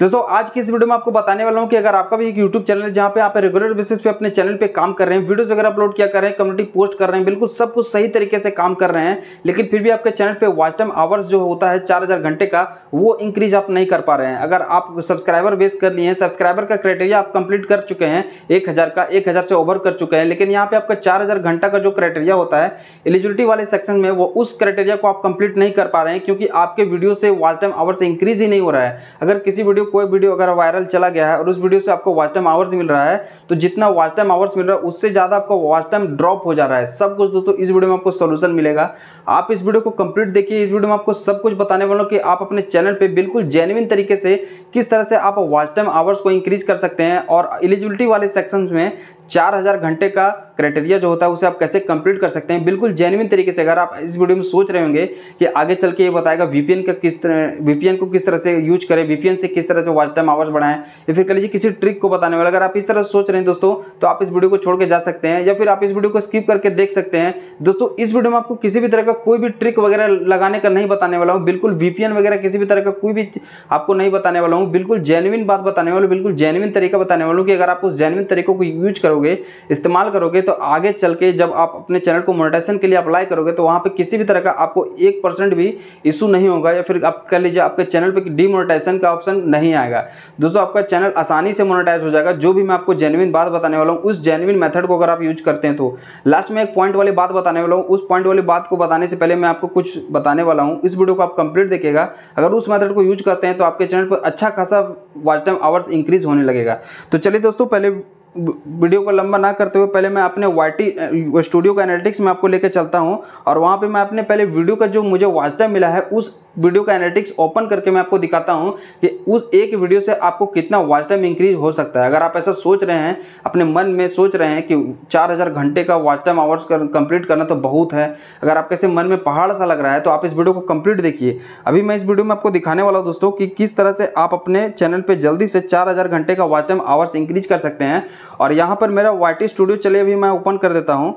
दोस्तों आज की इस वीडियो में आपको बताने वाला हूँ कि अगर आपका भी एक यूट्यूब चैनल है जहाँ पे आप रेगुलर बेसिस पे अपने चैनल पे काम कर रहे हैं वीडियोस वगैरह अपलोड किया कर रहे हैं कम्युनिटी पोस्ट कर रहे हैं बिल्कुल सब कुछ सही तरीके से काम कर रहे हैं लेकिन फिर भी आपके चैनल पे वॉच टाइम आवर्स जो होता है चार घंटे का वो इंक्रीज आप नहीं कर पा रहे हैं अगर आप सब्सक्राइबर बेस कर लिए हैं सब्सक्राइबर का क्राइटेरिया आप कंप्लीट कर चुके हैं एक का एक से ओवर कर चुके हैं लेकिन यहाँ पे आपका चार घंटा का जो क्राइटेरिया होता है एलिजिबिलिटी वाले सेक्शन में वो उस क्राइटेरिया को आप कंप्लीट नहीं कर पा रहे हैं क्योंकि आपके वीडियो से वॉच टाइम आवर्स इंक्रीज ही नहीं हो रहा है अगर किसी वीडियो वीडियो कोई वीडियो अगर वायरल चला गया है और उस वीडियो से आपको वॉच टाइम आवर्स मिल रहा है तो जितना वॉच टाइम आवर्स मिल रहा है उससे ज़्यादा आपका वॉच टाइम ड्रॉप हो जा रहा है सब कुछ दोस्तों इस वीडियो में आपको सोल्यूशन मिलेगा आप इस वीडियो को कंप्लीट देखिए इस वीडियो में आपको सब कुछ बताने वालों हूँ कि आप अपने चैनल पर बिल्कुल जेन्यन तरीके से किस तरह से आप वॉच टाइम आवर्स को इंक्रीज कर सकते हैं और एलिजिबिलिटी वाले सेक्शन में चार हज़ार घंटे का क्राइटेरिया जो होता है उसे आप कैसे कंप्लीट कर सकते हैं बिल्कुल जेन्यन तरीके से अगर आप इस वीडियो में सोच रहे होंगे कि आगे चल के ये बताएगा वीपीएन का किस तरह वीपीएन को किस तरह से यूज करें वीपीएन से किस तरह से वॉच टाइम आवर्स बढ़ाएं या फिर कह लीजिए किसी ट्रिक को बताने वाले अगर आप इस तरह सोच रहे हैं दोस्तों तो आप इस वीडियो को छोड़ के जा सकते हैं या फिर आप इस वीडियो को स्किप करके देख सकते हैं दोस्तों इस वीडियो में आपको किसी भी तरह का कोई भी ट्रिक वगैरह लगाने का नहीं बताने वाला हूँ बिल्कुल वीपीएन वगैरह किसी भी तरह का कोई भी आपको नहीं बताने वाला हूँ बिल्कुल जेनविन बात बताने वाला बिल्कुल जेनविन तरीका बताने वाला हूँ कि अगर आप उस जेनविन तरीकों को यूज करो करोगे इस्तेमाल करोगे तो आगे चल के जब आप अपने चैनल को मोनेटाइजेशन के लिए अप्लाई करोगे तो वहाँ पर किसी भी तरह का आपको एक परसेंट भी इशू नहीं होगा या फिर आप कह लीजिए आपके चैनल पर डीमोनेटाइजेशन का ऑप्शन नहीं आएगा दोस्तों आपका चैनल आसानी से मोनेटाइज हो जाएगा जो भी मैं आपको जेनविन बात बताने वाला हूँ उस जेनविन मेथड को अगर आप यूज करते हैं तो लास्ट में एक पॉइंट वाली बात बताने वाला हूँ उस पॉइंट वाली बात को बताने से पहले मैं आपको कुछ बताने वाला हूँ इस वीडियो को आप कंप्लीट देखेगा अगर उस मेथड को यूज करते हैं तो आपके चैनल पर अच्छा खासा वाच टाइम आवर्स इंक्रीज होने लगेगा तो चलिए दोस्तों पहले वीडियो को लंबा ना करते हुए पहले मैं अपने वाई स्टूडियो का एनालिटिक्स में आपको लेकर चलता हूँ और वहाँ पर मैं अपने पहले वीडियो का जो मुझे वाचता मिला है उस वीडियो का एनालिटिक्स ओपन करके मैं आपको दिखाता हूँ कि उस एक वीडियो से आपको कितना वॉच टाइम इंक्रीज हो सकता है अगर आप ऐसा सोच रहे हैं अपने मन में सोच रहे हैं कि 4000 घंटे का वॉच टाइम आवर्स कर, कंप्लीट करना तो बहुत है अगर आपके से मन में पहाड़ सा लग रहा है तो आप इस वीडियो को कंप्लीट देखिए अभी मैं इस वीडियो में आपको दिखाने वाला हूँ दोस्तों कि किस तरह से आप अपने चैनल पर जल्दी से चार घंटे का वॉच टाइम आवर्स इंक्रीज कर सकते हैं और यहाँ पर मेरा वाई स्टूडियो चलिए अभी मैं ओपन कर देता हूँ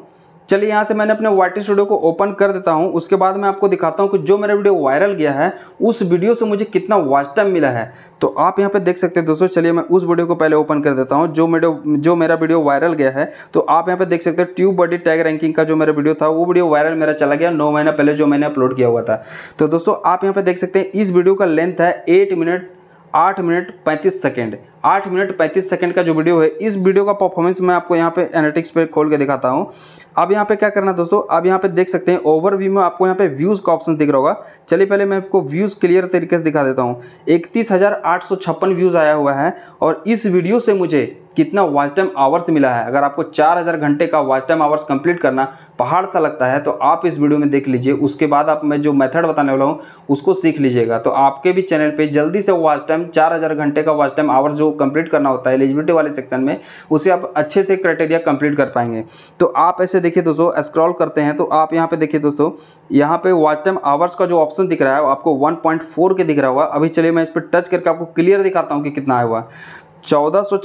चलिए यहाँ से मैंने अपने वाइट स्टूडियो को ओपन कर देता हूँ उसके बाद मैं आपको दिखाता हूँ कि जो मेरा वीडियो वायरल गया है उस वीडियो से मुझे कितना वॉच टाइम मिला है तो आप यहाँ पर देख सकते हैं दोस्तों चलिए मैं उस वीडियो को पहले ओपन कर देता हूँ जो मेरे जो मेरा वीडियो वायरल गया है तो आप यहाँ पर देख सकते हैं ट्यूब बॉडी टैग रैंकिंग का जो मेरा वीडियो था वो वीडियो वायरल मेरा चला गया नौ महीना पहले जो मैंने अपलोड किया हुआ था तो दोस्तों आप यहाँ पर देख सकते हैं इस वीडियो का लेंथ है एट मिनट आठ मिनट पैंतीस सेकेंड आठ मिनट पैंतीस सेकेंड का जो वीडियो है इस वीडियो का परफॉर्मेंस मैं आपको यहाँ पे एनालिटिक्स पे खोल के दिखाता हूँ अब यहाँ पे क्या करना है दोस्तों अब यहाँ पे देख सकते हैं ओवरव्यू में आपको यहाँ पे व्यूज़ का ऑप्शन दिख रहा होगा चलिए पहले मैं आपको व्यूज़ क्लियर तरीके से दिखा देता हूँ इकतीस व्यूज़ आया हुआ है और इस वीडियो से मुझे कितना वॉच टाइम आवर्स मिला है अगर आपको 4000 घंटे का वॉच टाइम आवर्स कंप्लीट करना पहाड़ सा लगता है तो आप इस वीडियो में देख लीजिए उसके बाद आप मैं जो मेथड बताने वाला हूँ उसको सीख लीजिएगा तो आपके भी चैनल पे जल्दी से वॉच टाइम 4000 घंटे का वॉच टाइम आवर्स जो कंप्लीट करना होता है एलिजिबिलिटी वाले सेक्शन में उसे आप अच्छे से क्राइटेरिया कम्प्लीट कर पाएंगे तो आप ऐसे देखिए दोस्तों स्क्रॉल करते हैं तो आप यहाँ पे देखिए दोस्तों यहाँ पे वॉच टाइम आवर्स का जो ऑप्शन दिख रहा है आपको वन के दिख रहा हुआ अभी चलिए मैं इस पर टच करके आपको क्लियर दिखाता हूँ कि कितना आया हुआ चौदह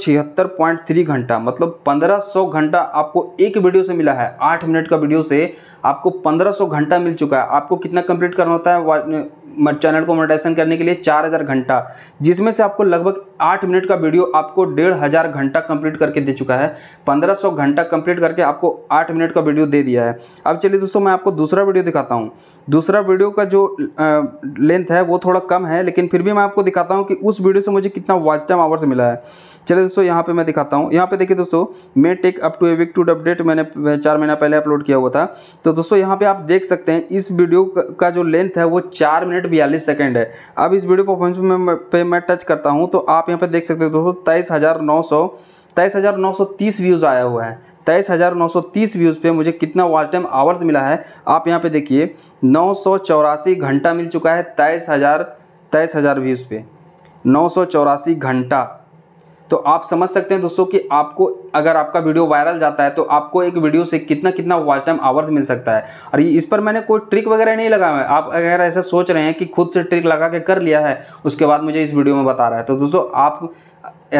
घंटा मतलब 1500 घंटा आपको एक वीडियो से मिला है आठ मिनट का वीडियो से आपको 1500 घंटा मिल चुका है आपको कितना कंप्लीट करना होता है चैनल को मोनेटाइजेशन करने के लिए चार हज़ार घंटा जिसमें से आपको लगभग आठ मिनट का वीडियो आपको डेढ़ हज़ार घंटा कंप्लीट करके दे चुका है पंद्रह सौ घंटा कंप्लीट करके आपको आठ मिनट का वीडियो दे दिया है अब चलिए दोस्तों मैं आपको दूसरा वीडियो दिखाता हूँ दूसरा वीडियो का जो लेंथ है वो थोड़ा कम है लेकिन फिर भी मैं आपको दिखाता हूँ कि उस वीडियो से मुझे कितना वॉच टाइम आवर्स मिला है चले दोस्तों यहाँ पे मैं दिखाता हूँ यहाँ पे देखिए दोस्तों may take up to a week to update मैंने चार महीना पहले अपलोड किया हुआ था तो दोस्तों यहाँ पे आप देख सकते हैं इस वीडियो का जो लेंथ है वो चार मिनट बयालीस सेकेंड है अब इस वीडियो परफॉर्मेंस में पे मैं टच करता हूँ तो आप यहाँ पर देख सकते हैं दोस्तों तेईस हज़ार नौ सौ तेईस हज़ार नौ सौ तीस व्यूज़ आया हुआ है तेईस हज़ार नौ सौ तीस व्यूज़ पे मुझे कितना वॉच टाइम आवर्स मिला है आप यहाँ पे देखिए नौ सौ चौरासी घंटा मिल चुका है तेईस हज़ार तेईस हज़ार व्यूज़ पे नौ सौ चौरासी घंटा तो आप समझ सकते हैं दोस्तों कि आपको अगर आपका वीडियो वायरल जाता है तो आपको एक वीडियो से कितना कितना वॉच टाइम आवर्स मिल सकता है और इस पर मैंने कोई ट्रिक वगैरह नहीं लगाया है आप अगर ऐसा सोच रहे हैं कि खुद से ट्रिक लगा के कर लिया है उसके बाद मुझे इस वीडियो में बता रहा है तो दोस्तों आप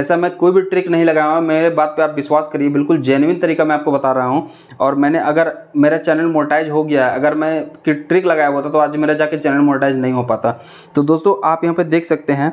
ऐसा मैं कोई भी ट्रिक नहीं लगाया हुआ मेरे बात पे आप विश्वास करिए बिल्कुल जेनविन तरीका मैं आपको बता रहा हूँ और मैंने अगर मेरा चैनल मोटाइज हो गया है अगर मैं कि ट्रिक लगाया हुआ था तो आज मेरा जाके चैनल मोटाइज नहीं हो पाता तो दोस्तों आप यहाँ पर देख सकते हैं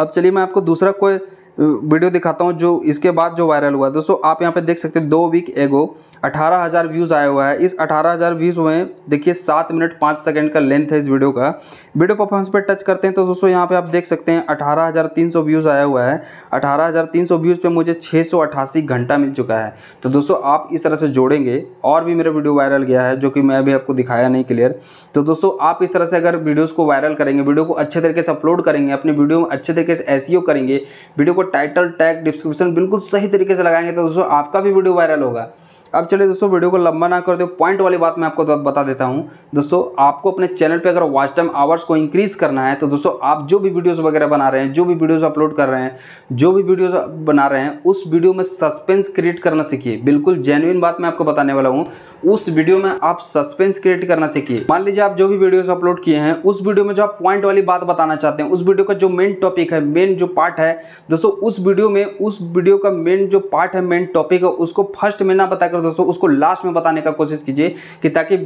अब चलिए मैं आपको दूसरा कोई वीडियो दिखाता हूँ जो इसके बाद जो वायरल हुआ दोस्तों आप यहाँ पे देख सकते हैं दो वीक एगो अठारह हज़ार व्यूज़ आया हुआ है इस अठारह हज़ार व्यूज़ में देखिए सात मिनट पाँच सेकंड का लेंथ है इस वीडियो का वीडियो परफॉर्मेंस पर टच करते हैं तो दोस्तों यहाँ पे आप देख सकते हैं अठारह हज़ार तीन सौ व्यूज़ आया हुआ है अठारह हज़ार तीन सौ व्यूज़ पे मुझे छः सौ अट्ठासी घंटा मिल चुका है तो दोस्तों आप इस तरह से जोड़ेंगे और भी मेरा वीडियो वायरल गया है जो कि मैं अभी आपको दिखाया नहीं क्लियर तो दोस्तों आप इस तरह से अगर वीडियोज़ को वायरल करेंगे वीडियो को अच्छे तरीके से अपलोड करेंगे अपने वीडियो में अच्छे तरीके से एस e करेंगे वीडियो को टाइटल टैग डिस्क्रिप्शन बिल्कुल सही तरीके से लगाएंगे तो दोस्तों आपका भी वीडियो वायरल होगा अब चलिए दोस्तों वीडियो को लंबा ना कर दो पॉइंट वाली बात मैं आपको बता देता हूँ दोस्तों आपको अपने चैनल पे अगर वॉच टाइम आवर्स को इंक्रीज़ करना है तो दोस्तों आप जो भी वीडियोस वगैरह बना रहे हैं जो भी वीडियोस अपलोड कर रहे हैं जो भी वीडियोस बना रहे हैं उस वीडियो में सस्पेंस क्रिएट करना सीखिए बिल्कुल जेन्यन बात मैं आपको बताने वाला हूँ उस वीडियो में आप सस्पेंस क्रिएट करना सीखिए मान लीजिए आप जो भी वीडियोस अपलोड किए हैं उस वीडियो में जो आप पॉइंट वाली बात बताना चाहते हैं उस वीडियो का जो मेन टॉपिक है मेन जो पार्ट है दोस्तों उस वीडियो में उस वीडियो का मेन जो पार्ट है मेन टॉपिक है उसको फर्स्ट में ना बताकर दोस्तों उसको लास्ट में बताने का कोशिश कीजिए कि ताकि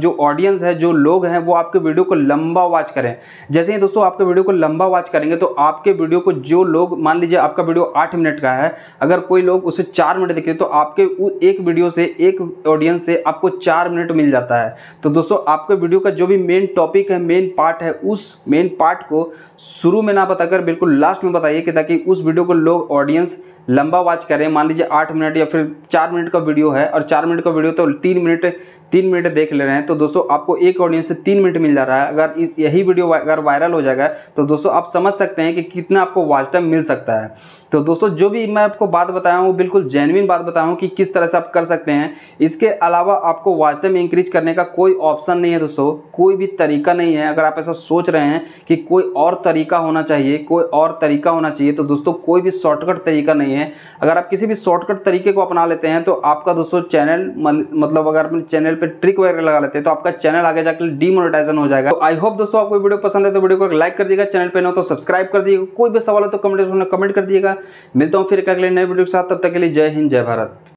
जो ऑडियंस है जो लोग हैं वो आपके वीडियो को लंबा वॉच करें जैसे ही दोस्तों आपके वीडियो को लंबा वॉच करेंगे तो आपके वीडियो को जो लोग मान लीजिए आपका वीडियो आठ मिनट का है अगर कोई लोग उसे चार मिनट देखे तो आपके एक वीडियो से एक ऑडियंस से आपको चार मिनट मिल जाता है तो दोस्तों आपके वीडियो का जो भी मेन टॉपिक है मेन पार्ट है उस मेन पार्ट को शुरू में ना बताकर बिल्कुल लास्ट में बताइए कि ताकि उस वीडियो को लोग ऑडियंस लंबा वॉच करें मान लीजिए आठ मिनट या फिर चार मिनट का वीडियो है और चार मिनट का वीडियो तो तीन मिनट तीन मिनट देख ले रहे हैं तो दोस्तों आपको एक ऑडियंस से तीन मिनट मिल जा रहा है अगर यही वीडियो अगर वायरल हो जाएगा तो दोस्तों आप समझ सकते हैं कि कितना आपको वॉच टाइम मिल सकता है तो दोस्तों जो भी मैं आपको बात बताया हूँ बिल्कुल जेनविन बात बताया हूँ कि किस तरह से आप कर सकते हैं इसके अलावा आपको वाच टाइम इंक्रीज करने का कोई ऑप्शन नहीं है दोस्तों कोई भी तरीका नहीं है अगर आप ऐसा सोच रहे हैं कि कोई और तरीका होना चाहिए कोई और तरीका होना चाहिए तो दोस्तों कोई भी शॉर्टकट तरीका नहीं है अगर आप किसी भी शॉर्टकट तरीके को अपना लेते हैं तो आपका दोस्तों चैनल मतलब अगर अपने चैनल पर ट्रिक वगैरह लगा लेते हैं तो आपका चैनल आगे जाकर डीमोनेटाइजेशन हो जाएगा तो आई होप दोस्तों आपको वीडियो पसंद है तो वीडियो को लाइक कर दिएगा चैनल पर ना तो सब्सक्राइब कर दिएगा कोई भी सवाल हो तो कमेंट कमेंट कर दिएगा मिलता हूँ फिर अगले नए वीडियो के साथ तब तक के लिए जय हिंद जय भारत